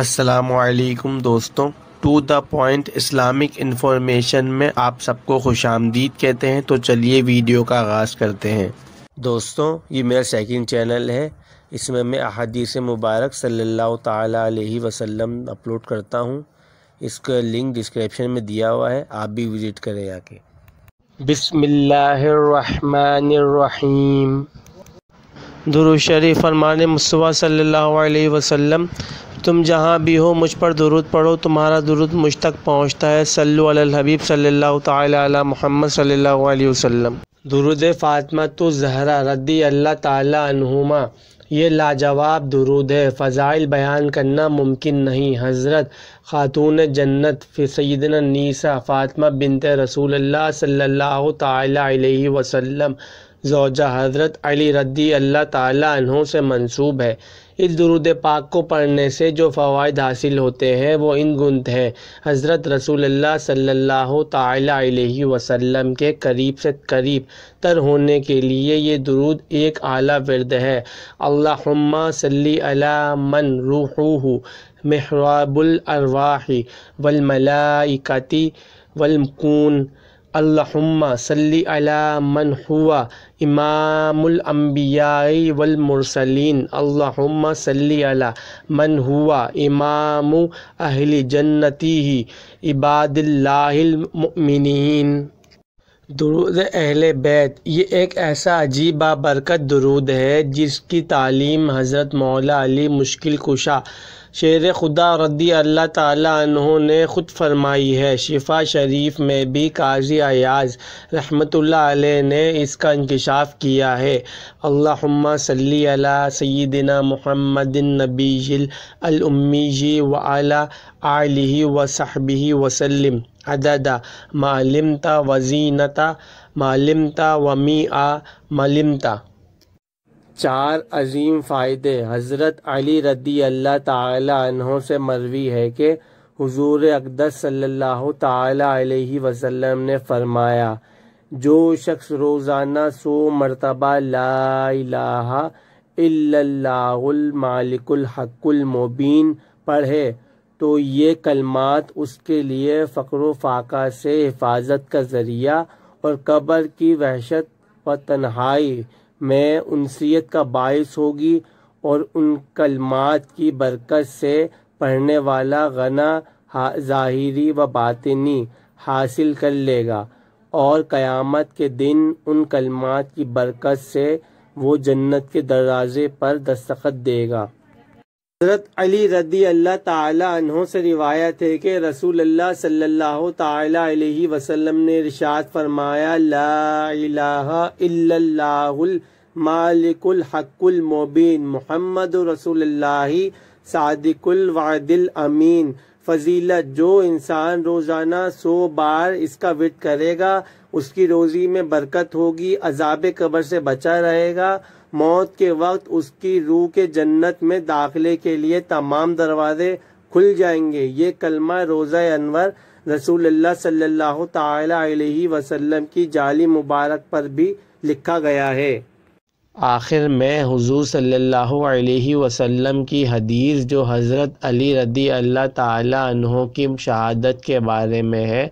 السلام علیکم دوستوں to the point Islamic information میں آپ سب کو خوش آمدید کہتے ہیں تو چلیے ویڈیو کا آغاز کرتے ہیں دوستوں یہ میرا سیکنڈ چینل ہے اس میں میں احادیث مبارک صلی اللہ تعالیٰ علیہ وسلم اپلوڈ کرتا ہوں اس کا لنک ڈسکرپشن میں دیا ہوا ہے آپ بھی وزٹ کریں آ کے بسم اللہ الرحیم درو شریف فرمان مصطفیٰ صلی اللہ علیہ وسلم تم جہاں بھی ہو مجھ پر درود پڑھو تمہارا درود مجھ تک پہنچتا ہے صلو علی الحبیب صلی اللہ تعالی علی محمد صلی اللہ علیہ وسلم درود فاطمہ تو زہرا ردی اللہ تعالی عنہما یہ لاجواب درود ہے فضائل بیان کرنا ممکن نہیں حضرت خاتون جنت سیدنا نیسا فاطمہ بنت رسول اللہ صلی اللہ تعالی علیہ وسلم زوجہ حضرت علی ردی اللہ تعالی عنہوں سے منصوب ہے اس درود پاک کو پڑھنے سے جو فوائد حاصل ہوتے ہیں وہ ان گنت ہیں حضرت رسول اللہ صلی اللہ علیہ وسلم کے قریب سے قریب تر ہونے کے لیے یہ درود ایک اعلیٰ ورد ہے اللہم صلی علی من روحوہ محراب الرواحی والملائکتی والمکون اللہم صلی علی من ہوا امام الانبیاء والمرسلین اللہم صلی علی من ہوا امام اہل جنتی عباد اللہ المؤمنین درود اہل بیت یہ ایک ایسا عجیب برکت درود ہے جس کی تعلیم حضرت مولا علی مشکل کشا شیر خدا رضی اللہ تعالیٰ انہوں نے خود فرمائی ہے شفا شریف میں بھی قاضی ایاز رحمۃ اللہ علیہ نے اس کا انکشاف کیا ہے اللہم صلی علی سیدنا محمد النبی جل الامی جی علیہ آلہ وصحبہ وسلم عددہ معلمتہ وزینتا معلمتہ ومیعہ ملمتا چار عظیم فائدے حضرت علی رضی اللہ تعالی عنہ سے مروی ہے کہ حضور اقدس صلی اللہ تعالی علیہ وسلم نے فرمایا جو شخص روزانہ سو مرتبہ لا الہ الا اللہ المالک الحق المبین پڑھے تو یہ کلمات اس کے لیے فقر و فاقہ سے حفاظت کا ذریعہ اور قبر کی وحشت و تنہائی میں انسیت کا باعث ہوگی اور ان کلمات کی برکت سے پڑھنے والا غنا ظاہری و باطنی حاصل کر لے گا اور قیامت کے دن ان کلمات کی برکت سے وہ جنت کے دروازے پر دستخط دے گا حضرت علی رضی اللہ تعالی عنہ سے روایت ہے کہ رسول اللہ صلی اللہ تعالی علیہ وسلم نے رشاد فرمایا لا الہ الا اللہ المالک الحق المبین محمد رسول اللہ صادق الوعد الامین فضیلت جو انسان روزانہ سو بار اس کا وٹ کرے گا اس کی روزی میں برکت ہوگی عذاب قبر سے بچا رہے گا موت کے وقت اس کی روح کے جنت میں داخلے کے لیے تمام دروازے کھل جائیں گے یہ کلمہ روزہ انور رسول اللہ صلی اللہ تعالی علیہ وسلم کی جعلی مبارک پر بھی لکھا گیا ہے آخر میں حضور صلی اللہ علیہ وسلم کی حدیث جو حضرت علی رضی اللہ تعالیٰ عنہ کی شہادت کے بارے میں ہے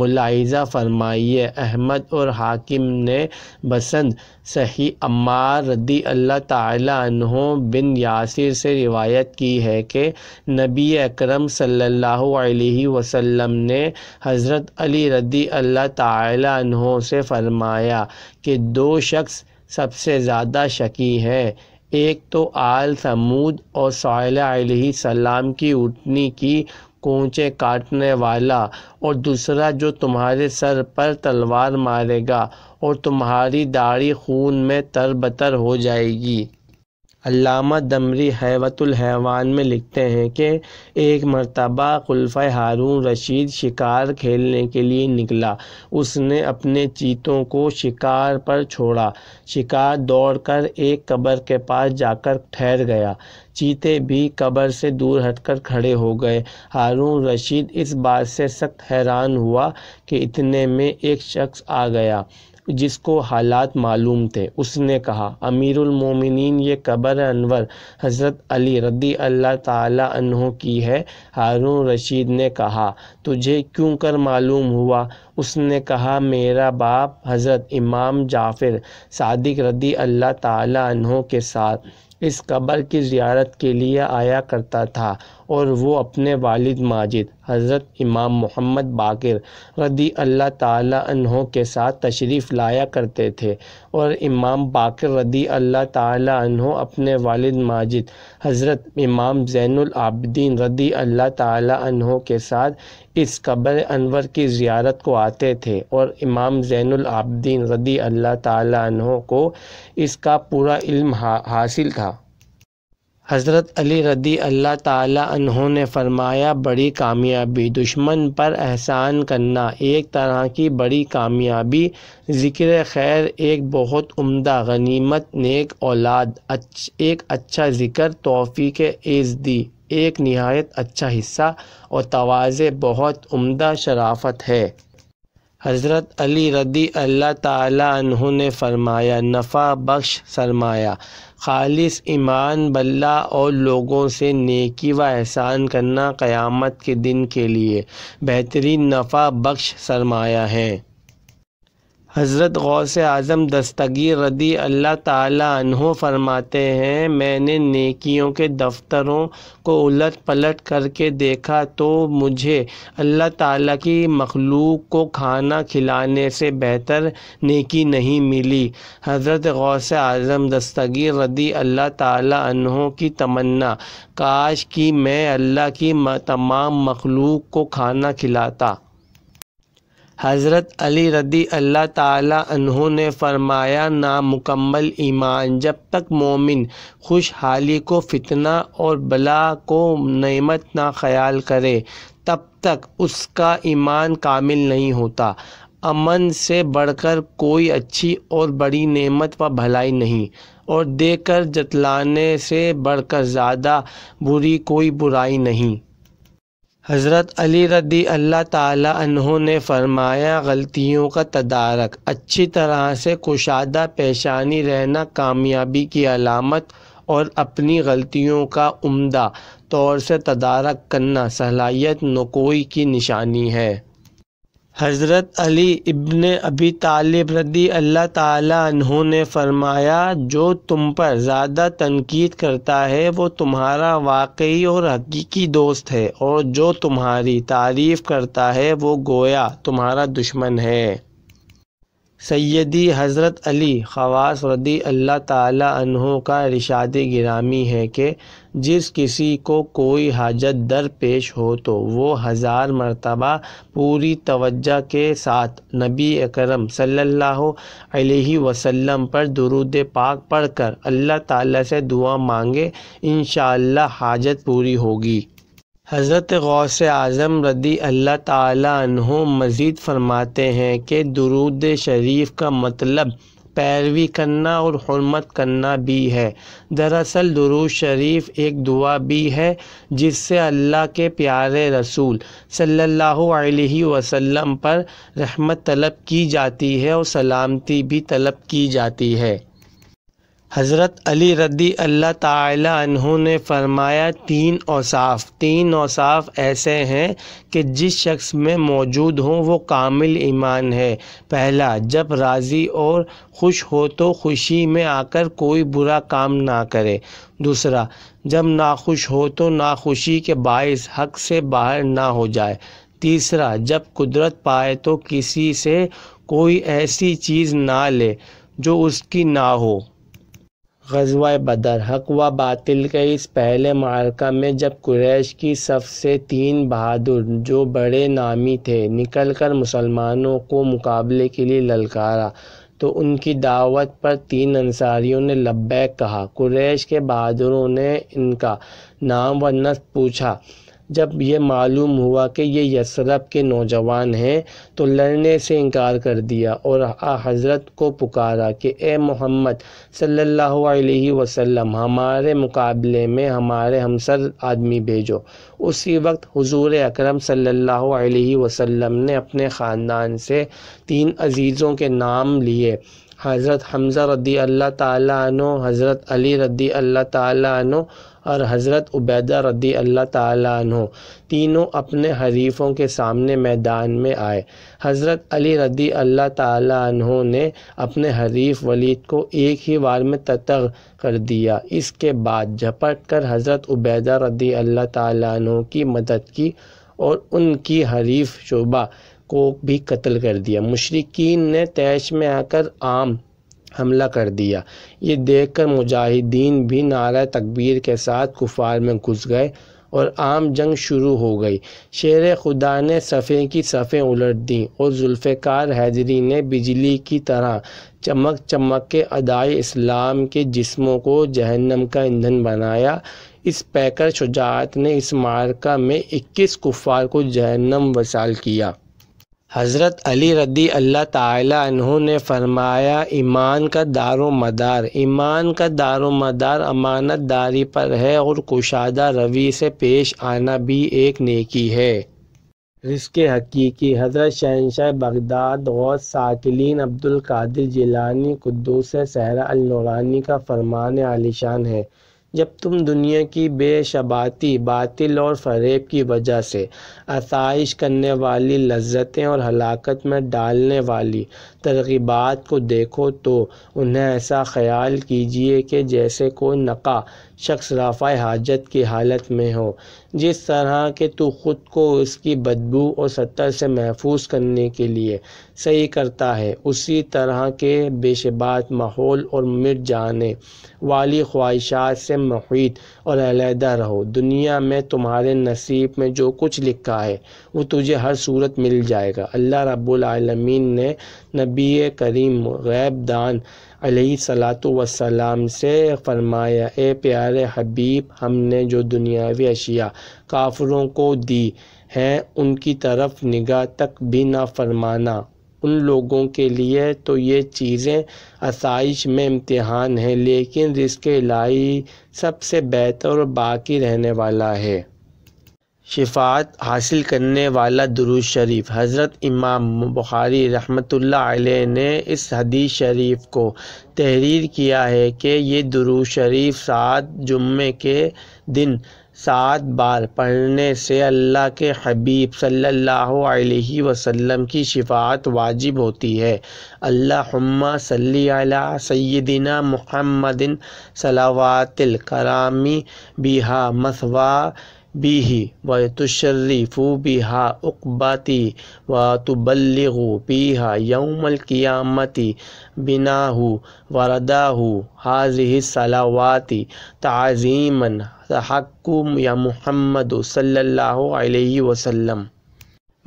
ملاحظہ فرمائیے احمد اور حاکم نے بسند صحیح عمار رضی اللہ تعالیٰ عنہ بن یاسر سے روایت کی ہے کہ نبی اکرم صلی اللہ علیہ وسلم نے حضرت علی رضی اللہ تعالیٰ عنہ سے فرمایا کہ دو شخص سب سے زیادہ شکی ہے ایک تو آل سمود اور صاحل علیہ السلام کی اٹھنی کی کونچے کاٹنے والا اور دوسرا جو تمہارے سر پر تلوار مارے گا اور تمہاری داڑھی خون میں تر بتر ہو جائے گی علامہ دمری حیوت الحیوان میں لکھتے ہیں کہ ایک مرتبہ قلف ہارون رشید شکار کھیلنے کے لیے نکلا اس نے اپنے چیتوں کو شکار پر چھوڑا شکار دوڑ کر ایک قبر کے پاس جا کر ٹھہر گیا چیتے بھی قبر سے دور ہٹ کر کھڑے ہو گئے ہارون رشید اس بات سے سخت حیران ہوا کہ اتنے میں ایک شخص آ گیا جس کو حالات معلوم تھے اس نے کہا امیر المومنین یہ قبر انور حضرت علی رضی اللہ تعالی عنہ کی ہے ہارون رشید نے کہا تجھے کیوں کر معلوم ہوا اس نے کہا میرا باپ حضرت امام جعفر صادق رضی اللہ تعالی عنہ کے ساتھ اس قبر کی زیارت کے لیے آیا کرتا تھا اور وہ اپنے والد ماجد حضرت امام محمد باقر رضی اللہ تعالیٰ انہوں کے ساتھ تشریف لایا کرتے تھے اور امام باقر رضی اللہ تعالیٰ عنہ اپنے والد ماجد حضرت امام زین العابدین رضی اللہ تعالیٰ عنہ کے ساتھ اس قبر انور کی زیارت کو آتے تھے اور امام زین العابدین رضی اللہ تعالیٰ انہوں کو اس کا پورا علم حاصل تھا حضرت علی رضی اللہ تعالیٰ انہوں نے فرمایا بڑی کامیابی دشمن پر احسان کرنا ایک طرح کی بڑی کامیابی ذکر خیر ایک بہت عمدہ غنیمت نیک اولاد ایک اچھا ذکر توفیق کے عز دی ایک نہایت اچھا حصہ اور توازے بہت عمدہ شرافت ہے حضرت علی رضی اللہ تعالیٰ عنہ نے فرمایا نفع بخش سرمایہ خالص ایمان بلا اور لوگوں سے نیکی و احسان کرنا قیامت کے دن کے لیے بہترین نفع بخش سرمایہ ہیں حضرت غوث اعظم دستگیر رضی اللہ تعالیٰ عنہ فرماتے ہیں میں نے نیکیوں کے دفتروں کو الٹ پلٹ کر کے دیکھا تو مجھے اللہ تعالیٰ کی مخلوق کو کھانا کھلانے سے بہتر نیکی نہیں ملی حضرت غوث اعظم دستگیر رضی اللہ تعالیٰ عنہ کی تمنا کاش کہ میں اللہ کی تمام مخلوق کو کھانا کھلاتا حضرت علی رضی اللہ تعالیٰ عنہ نے فرمایا نامکمل ایمان جب تک مومن خوشحالی کو فتنہ اور بلا کو نعمت نہ خیال کرے تب تک اس کا ایمان کامل نہیں ہوتا امن سے بڑھ کر کوئی اچھی اور بڑی نعمت و بھلائی نہیں اور دے کر جتلانے سے بڑھ کر زیادہ بری کوئی برائی نہیں حضرت علی رضی اللہ تعالی عنہ نے فرمایا غلطیوں کا تدارک اچھی طرح سے کشادہ پیشانی رہنا کامیابی کی علامت اور اپنی غلطیوں کا عمدہ طور سے تدارک کرنا صلاحیت نکوئی کی نشانی ہے حضرت علی ابن ابی طالب رضی اللہ تعالیٰ عنہ نے فرمایا جو تم پر زیادہ تنقید کرتا ہے وہ تمہارا واقعی اور حقیقی دوست ہے اور جو تمہاری تعریف کرتا ہے وہ گویا تمہارا دشمن ہے سیدی حضرت علی رضی اللہ تعالیٰ عنہ کا رشاد گرامی ہے کہ جس کسی کو کوئی حاجت در پیش ہو تو وہ ہزار مرتبہ پوری توجہ کے ساتھ نبی اکرم صلی اللہ علیہ وسلم پر درود پاک پڑھ کر اللہ تعالیٰ سے دعا مانگے انشاءاللہ حاجت پوری ہوگی حضرت غوث اعظم رضی اللہ تعالیٰ عنہ مزید فرماتے ہیں کہ درود شریف کا مطلب پیروی کرنا اور حرمت کرنا بھی ہے دراصل درود شریف ایک دعا بھی ہے جس سے اللہ کے پیارے رسول صلی اللہ علیہ وسلم پر رحمت طلب کی جاتی ہے اور سلامتی بھی طلب کی جاتی ہے حضرت علی رضی اللہ تعالی عنہ نے فرمایا تین اوصاف تین اوصاف ایسے ہیں کہ جس شخص میں موجود ہوں وہ کامل ایمان ہے پہلا جب راضی اور خوش ہو تو خوشی میں آ کر کوئی برا کام نہ کرے دوسرا جب ناخوش ہو تو ناخوشی کے باعث حق سے باہر نہ ہو جائے تیسرا جب قدرت پائے تو کسی سے کوئی ایسی چیز نہ لے جو اس کی نہ ہو غزوہ بدر حق و باطل کے اس پہلے معرکہ میں جب قریش کی صف سے تین بہادر جو بڑے نامی تھے نکل کر مسلمانوں کو مقابلے کے لیے للکارا تو ان کی دعوت پر تین انصاریوں نے لبیک کہا قریش کے بہادروں نے ان کا نام و نصب پوچھا جب یہ معلوم ہوا کہ یہ یسرب کے نوجوان ہیں تو لڑنے سے انکار کر دیا اور حضرت کو پکارا کہ اے محمد صلی اللہ علیہ وسلم ہمارے مقابلے میں ہمارے ہمسر آدمی بھیجو اسی وقت حضور اکرم صلی اللہ علیہ وسلم نے اپنے خاندان سے تین عزیزوں کے نام لیے حضرت حمزہ رضی اللہ تعالیٰ عنہ حضرت علی رضی اللہ تعالیٰ عنہ اور حضرت عبیدہ رضی اللہ تعالیٰ عنہ تینوں اپنے حریفوں کے سامنے میدان میں آئے حضرت علی رضی اللہ تعالیٰ عنہ نے اپنے حریف ولید کو ایک ہی وار میں تتغ کر دیا اس کے بعد جھپٹ کر حضرت عبیدہ رضی اللہ تعالیٰ عنہ کی مدد کی اور ان کی حریف شعبہ کو بھی قتل کر دیا مشرقین نے تیش میں آ کر عام حملہ کر دیا یہ دیکھ کر مجاہدین بھی نعرہ تکبیر کے ساتھ کفار میں گھس گئے اور عام جنگ شروع ہو گئی شیر خدا نے صفحے کی صفیں الٹ دیں اور ذوالفقار حیدری نے بجلی کی طرح چمک چمک کے ادائے اسلام کے جسموں کو جہنم کا ایندھن بنایا اس پیکر شجاعت نے اس مارکہ میں اکیس کفار کو جہنم وسال کیا حضرت علی رضی اللہ تعالیٰ عنہ نے فرمایا ایمان کا دار و مدار ایمان کا دار و مدار امانت داری پر ہے اور کشادہ روی سے پیش آنا بھی ایک نیکی ہے رزق حقیقی حضرت شہنشاہ بغداد غوث ساکلین عبد القادر جیلانی قدوس صحرا النورانی کا فرمان عالیشان ہے جب تم دنیا کی بے شباتی باطل اور فریب کی وجہ سے آسائش کرنے والی لذتیں اور ہلاکت میں ڈالنے والی ترغیبات کو دیکھو تو انہیں ایسا خیال کیجیے کہ جیسے کوئی نقا شخص رافع حاجت کی حالت میں ہو جس طرح کہ تو خود کو اس کی بدبو اور سطر سے محفوظ کرنے کے لیے صحیح کرتا ہے اسی طرح کے بے شبات ماحول اور مٹ جانے والی خواہشات سے محیط اور علیحدہ رہو دنیا میں تمہارے نصیب میں جو کچھ لکھا ہے وہ تجھے ہر صورت مل جائے گا اللہ رب العالمین نے نبی کریم غیب دان علیہ صلاۃ وسلام سے فرمایا اے پیارے حبیب ہم نے جو دنیاوی اشیاء کافروں کو دی ہیں ان کی طرف نگاہ تک بھی نہ فرمانا ان لوگوں کے لیے تو یہ چیزیں آسائش میں امتحان ہیں لیکن رزق الہی سب سے بہتر اور باقی رہنے والا ہے شفاعت حاصل کرنے والا دروس شریف حضرت امام بخاری رحمت اللہ علیہ نے اس حدیث شریف کو تحریر کیا ہے کہ یہ دروس شریف سات جمعے کے دن سات بار پڑھنے سے اللہ کے حبیب صلی اللہ علیہ وسلم کی شفاعت واجب ہوتی ہے اللہم صلی علیہ سیدنا محمد صلوات الکرامی بیہا مثوہ بیہی و فوبی بیہا اقباتی و تبلغو بیہہ یوم القیامتی بناہو ورداہو حاضح صلاواتی تعظیمن حکم یا محمد صلی اللہ علیہ وسلم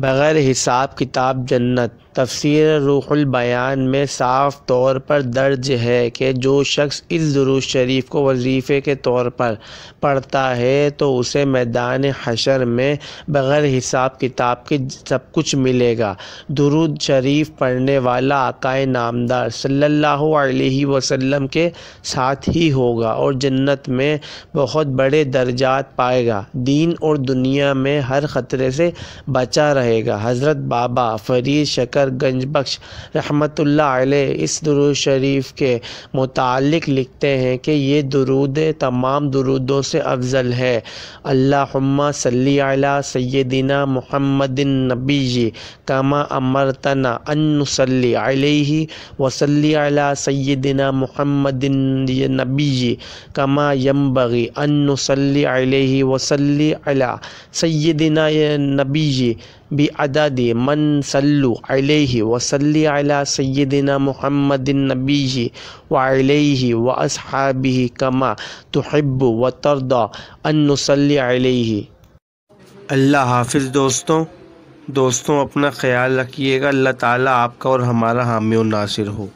بغیر حساب کتاب جنت تفسیر روح البیان میں صاف طور پر درج ہے کہ جو شخص اس ضرور شریف کو وظیفے کے طور پر پڑھتا ہے تو اسے میدان حشر میں بغیر حساب کتاب کے سب کچھ ملے گا درود شریف پڑھنے والا آقا نامدار صلی اللہ علیہ وسلم کے ساتھ ہی ہوگا اور جنت میں بہت بڑے درجات پائے گا دین اور دنیا میں ہر خطرے سے بچا رہے رہے گا حضرت بابا فرید شکر گنج بخش رحمت اللہ علیہ اس درود شریف کے متعلق لکھتے ہیں کہ یہ درود تمام درودوں سے افضل ہے اللہم صلی علی سیدنا محمد نبی جی کما ان صلی علیہ وصلی علی سیدنا محمد نبی جی ینبغی ان صلی علیہ وصلی علی سیدنا نبی جی بعدد من صلو علیہ وسلی علی سیدنا محمد النبی وعلیہ واصحابہ کما تحب حب و تردع علیہ اللہ حافظ دوستوں دوستوں اپنا خیال رکھیے گا اللہ تعالیٰ آپ کا اور ہمارا حامی و ناصر ہو